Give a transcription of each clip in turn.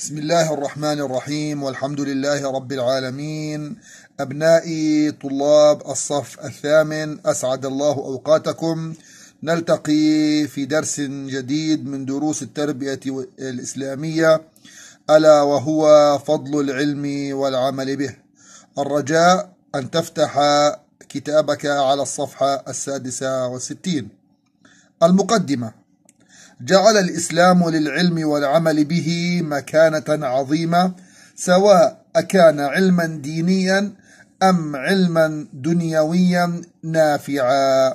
بسم الله الرحمن الرحيم والحمد لله رب العالمين أبنائي طلاب الصف الثامن أسعد الله أوقاتكم نلتقي في درس جديد من دروس التربية الإسلامية ألا وهو فضل العلم والعمل به الرجاء أن تفتح كتابك على الصفحة السادسة والستين المقدمة جعل الإسلام للعلم والعمل به مكانة عظيمة سواء أكان علما دينيا أم علما دنيويا نافعا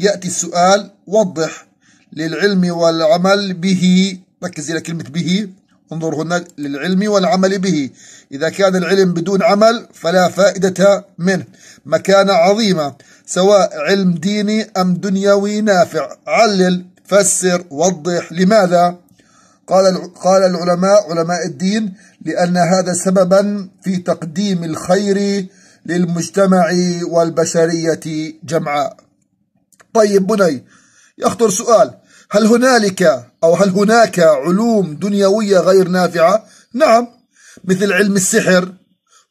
يأتي السؤال وضح للعلم والعمل به ركز إلى كلمة به انظر هنا للعلم والعمل به إذا كان العلم بدون عمل فلا فائدة منه مكانة عظيمة سواء علم ديني أم دنيوي نافع علل فسر وضح لماذا قال قال العلماء علماء الدين لأن هذا سببا في تقديم الخير للمجتمع والبشرية جمعاء طيب بني يخطر سؤال هل هنالك أو هل هناك علوم دنيوية غير نافعة؟ نعم مثل علم السحر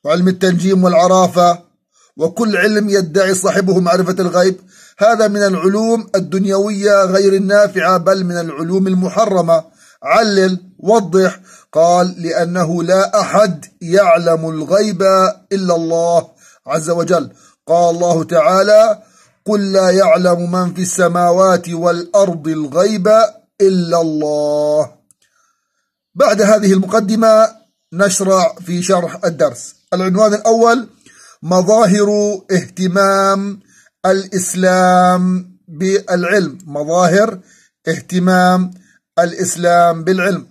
وعلم التنجيم والعرافة وكل علم يدعي صاحبه معرفة الغيب هذا من العلوم الدنيوية غير النافعة بل من العلوم المحرمة علل وضح قال لأنه لا أحد يعلم الغيب إلا الله عز وجل قال الله تعالى قل لا يعلم من في السماوات والأرض الغيب إلا الله بعد هذه المقدمة نشرع في شرح الدرس العنوان الأول مظاهر اهتمام الإسلام بالعلم مظاهر اهتمام الإسلام بالعلم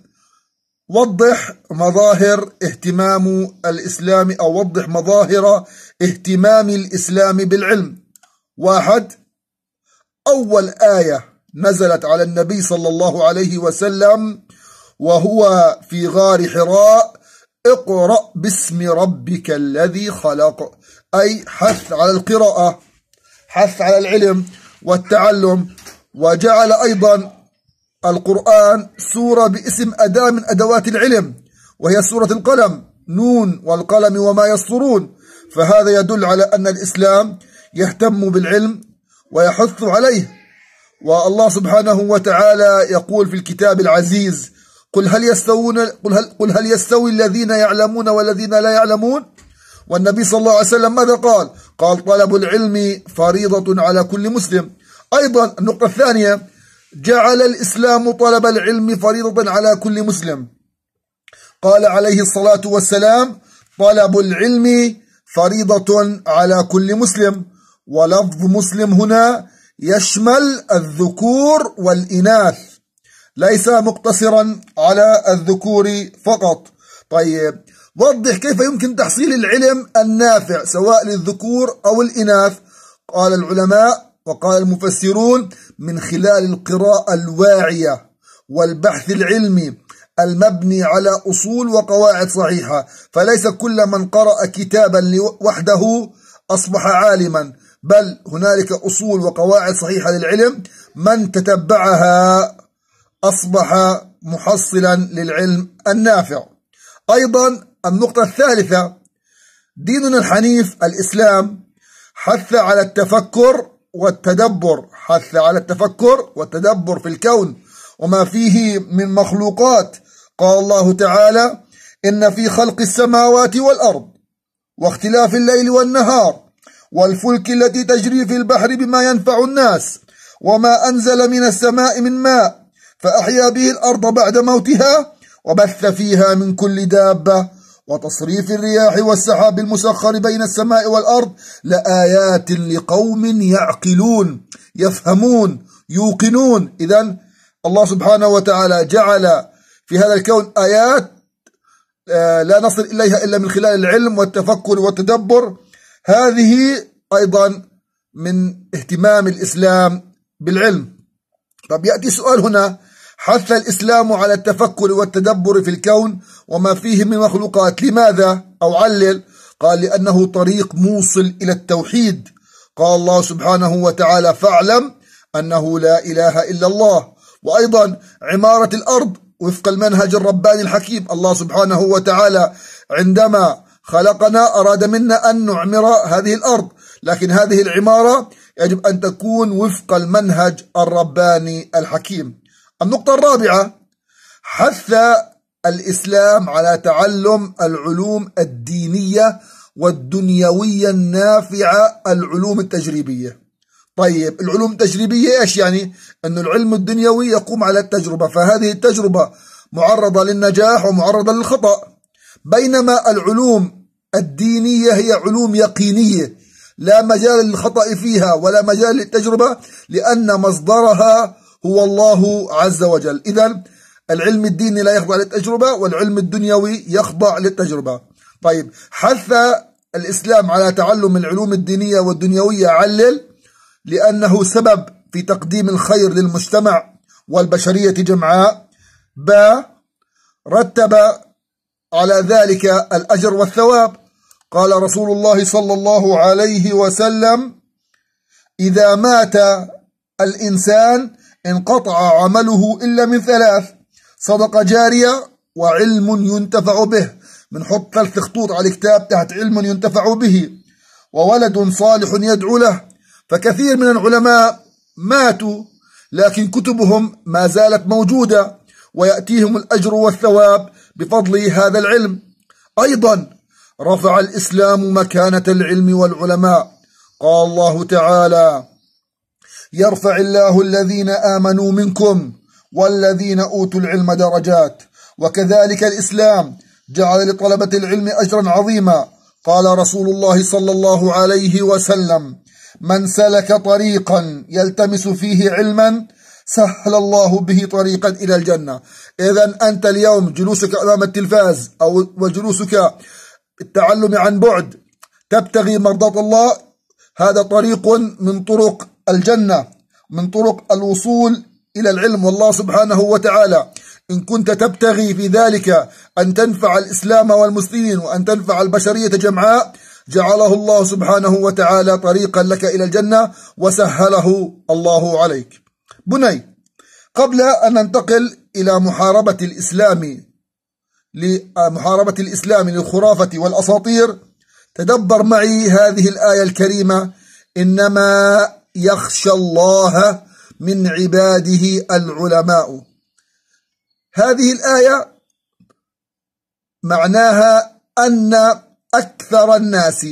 وضح مظاهر اهتمام الإسلام أو وضح مظاهر اهتمام الإسلام بالعلم واحد أول آية نزلت على النبي صلى الله عليه وسلم وهو في غار حراء اقرأ باسم ربك الذي خلق أي حث على القراءة حث على العلم والتعلم وجعل أيضا القرآن سورة باسم أداة من أدوات العلم وهي سورة القلم نون والقلم وما يسطرون فهذا يدل على أن الإسلام يهتم بالعلم ويحث عليه والله سبحانه وتعالى يقول في الكتاب العزيز قل هل يستوون قل هل, قل هل يستوي الذين يعلمون والذين لا يعلمون والنبي صلى الله عليه وسلم ماذا قال قال طلب العلم فريضة على كل مسلم أيضا النقطة الثانية جعل الإسلام طلب العلم فريضة على كل مسلم قال عليه الصلاة والسلام طلب العلم فريضة على كل مسلم ولفظ مسلم هنا يشمل الذكور والإناث ليس مقتصرا على الذكور فقط طيب وضح كيف يمكن تحصيل العلم النافع سواء للذكور أو الإناث قال العلماء وقال المفسرون من خلال القراءة الواعية والبحث العلمي المبني على أصول وقواعد صحيحة فليس كل من قرأ كتابا وحده أصبح عالما بل هنالك أصول وقواعد صحيحة للعلم من تتبعها أصبح محصلا للعلم النافع أيضا النقطة الثالثة ديننا الحنيف الإسلام حث على التفكر والتدبر حث على التفكر والتدبر في الكون وما فيه من مخلوقات قال الله تعالى إن في خلق السماوات والأرض واختلاف الليل والنهار والفلك التي تجري في البحر بما ينفع الناس وما أنزل من السماء من ماء فأحيا به الأرض بعد موتها وبث فيها من كل دابة وتصريف الرياح والسحاب المسخر بين السماء والأرض لآيات لقوم يعقلون يفهمون يوقنون إذا الله سبحانه وتعالى جعل في هذا الكون آيات آه، لا نصل إليها إلا من خلال العلم والتفكر والتدبر هذه أيضا من اهتمام الإسلام بالعلم طب يأتي سؤال هنا حث الإسلام على التفكر والتدبر في الكون وما فيه من مخلوقات لماذا؟ أو علل قال لأنه طريق موصل إلى التوحيد قال الله سبحانه وتعالى فاعلم أنه لا إله إلا الله وأيضا عمارة الأرض وفق المنهج الرباني الحكيم الله سبحانه وتعالى عندما خلقنا أراد منا أن نعمر هذه الأرض لكن هذه العمارة يجب أن تكون وفق المنهج الرباني الحكيم النقطة الرابعة حث الإسلام على تعلم العلوم الدينية والدنيوية النافعة العلوم التجريبية طيب العلوم التجريبية إيش يعني؟ أن العلم الدنيوي يقوم على التجربة فهذه التجربة معرضة للنجاح ومعرضة للخطأ بينما العلوم الدينية هي علوم يقينية لا مجال للخطأ فيها ولا مجال للتجربة لأن مصدرها هو الله عز وجل إذا العلم الديني لا يخضع للتجربة والعلم الدنيوي يخضع للتجربة طيب حث الإسلام على تعلم العلوم الدينية والدنيوية علل لأنه سبب في تقديم الخير للمجتمع والبشرية جمعاء ب رتب على ذلك الأجر والثواب قال رسول الله صلى الله عليه وسلم إذا مات الإنسان انقطع عمله إلا من ثلاث صدقة جارية وعلم ينتفع به بنحط ثلاث خطوط على الكتاب تحت علم ينتفع به وولد صالح يدعو له فكثير من العلماء ماتوا لكن كتبهم ما زالت موجودة ويأتيهم الأجر والثواب بفضل هذا العلم أيضا رفع الإسلام مكانة العلم والعلماء قال الله تعالى يرفع الله الذين آمنوا منكم والذين أوتوا العلم درجات وكذلك الإسلام جعل لطلبة العلم أجرا عظيما قال رسول الله صلى الله عليه وسلم من سلك طريقا يلتمس فيه علما سهل الله به طريقا إلى الجنة إذا أنت اليوم جلوسك أمام التلفاز أو وجلوسك التعلم عن بعد تبتغي مرضاة الله هذا طريق من طرق الجنة من طرق الوصول إلى العلم والله سبحانه وتعالى إن كنت تبتغي في ذلك أن تنفع الإسلام والمسلمين وأن تنفع البشرية جمعاء جعله الله سبحانه وتعالى طريقا لك إلى الجنة وسهله الله عليك بني قبل أن ننتقل إلى محاربة الإسلام لمحاربة الإسلام للخرافة والأساطير تدبر معي هذه الآية الكريمة إنما يخشى الله من عباده العلماء هذه الآية معناها أن أكثر الناس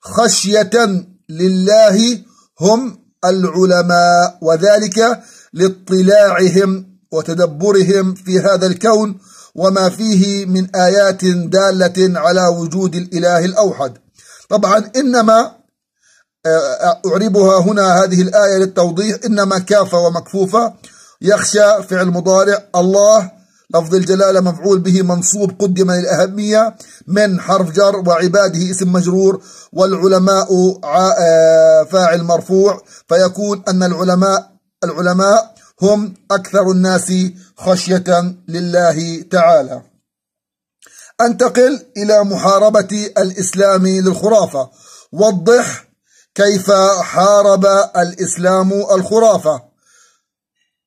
خشية لله هم العلماء وذلك لاطلاعهم وتدبرهم في هذا الكون وما فيه من آيات دالة على وجود الإله الأوحد طبعا إنما أعربها هنا هذه الآية للتوضيح إنما كافة ومكفوفة يخشى فعل مضارع الله لفظ الجلالة مفعول به منصوب قدم للأهمية من حرف جر وعباده اسم مجرور والعلماء آه، فاعل مرفوع فيكون أن العلماء العلماء هم أكثر الناس خشية لله تعالى أنتقل إلى محاربة الإسلام للخرافة وضح كيف حارب الإسلام الخرافة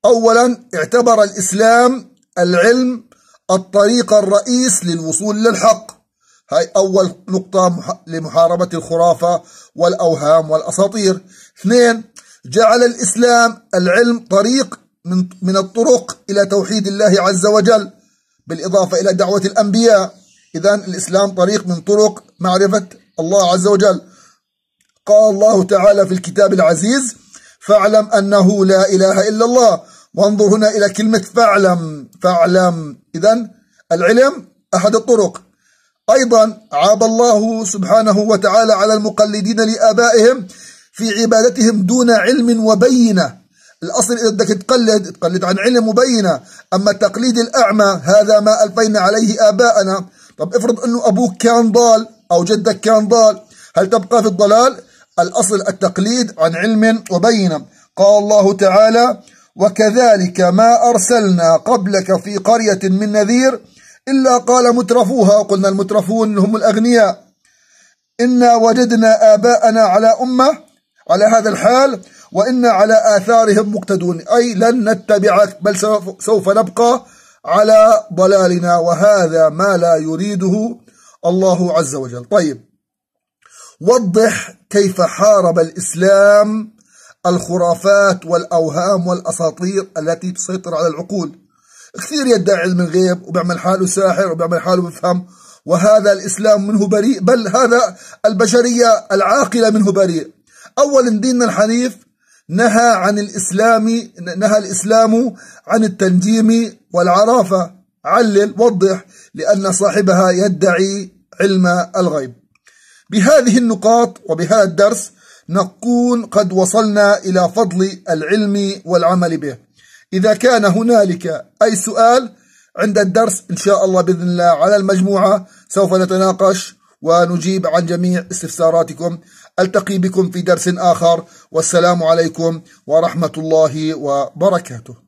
أولا اعتبر الإسلام العلم الطريق الرئيس للوصول للحق هاي أول نقطة لمحاربة الخرافة والأوهام والأساطير اثنين جعل الإسلام العلم طريق من, من الطرق إلى توحيد الله عز وجل بالإضافة إلى دعوة الأنبياء إذا الإسلام طريق من طرق معرفة الله عز وجل قال الله تعالى في الكتاب العزيز فاعلم أنه لا إله إلا الله وانظر هنا إلى كلمة فاعلم فاعلم إذا العلم أحد الطرق أيضا عاب الله سبحانه وتعالى على المقلدين لآبائهم في عبادتهم دون علم وبينة الأصل إذا بدك تقلد تقلد عن علم وبينة أما تقليد الأعمى هذا ما ألفينا عليه آباءنا طب افرض أنه أبوك كان ضال أو جدك كان ضال هل تبقى في الضلال؟ الأصل التقليد عن علم وبين قال الله تعالى وكذلك ما أرسلنا قبلك في قرية من نذير إلا قال مترفوها قلنا المترفون هم الأغنياء إنا وجدنا آباءنا على أمة على هذا الحال وإنا على آثارهم مقتدون أي لن نتبعك بل سوف نبقى على ضلالنا وهذا ما لا يريده الله عز وجل طيب وضح كيف حارب الإسلام الخرافات والأوهام والأساطير التي تسيطر على العقول كثير يدعي علم الغيب وبيعمل حاله ساحر وبيعمل حاله بفهم وهذا الإسلام منه بريء بل هذا البشرية العاقلة منه بريء أولا ديننا الحنيف نهى عن الإسلام نهى الإسلام عن التنجيم والعرافة علل وضح لأن صاحبها يدعي علم الغيب بهذه النقاط وبهذا الدرس نكون قد وصلنا إلى فضل العلم والعمل به إذا كان هنالك أي سؤال عند الدرس إن شاء الله بإذن الله على المجموعة سوف نتناقش ونجيب عن جميع استفساراتكم ألتقي بكم في درس آخر والسلام عليكم ورحمة الله وبركاته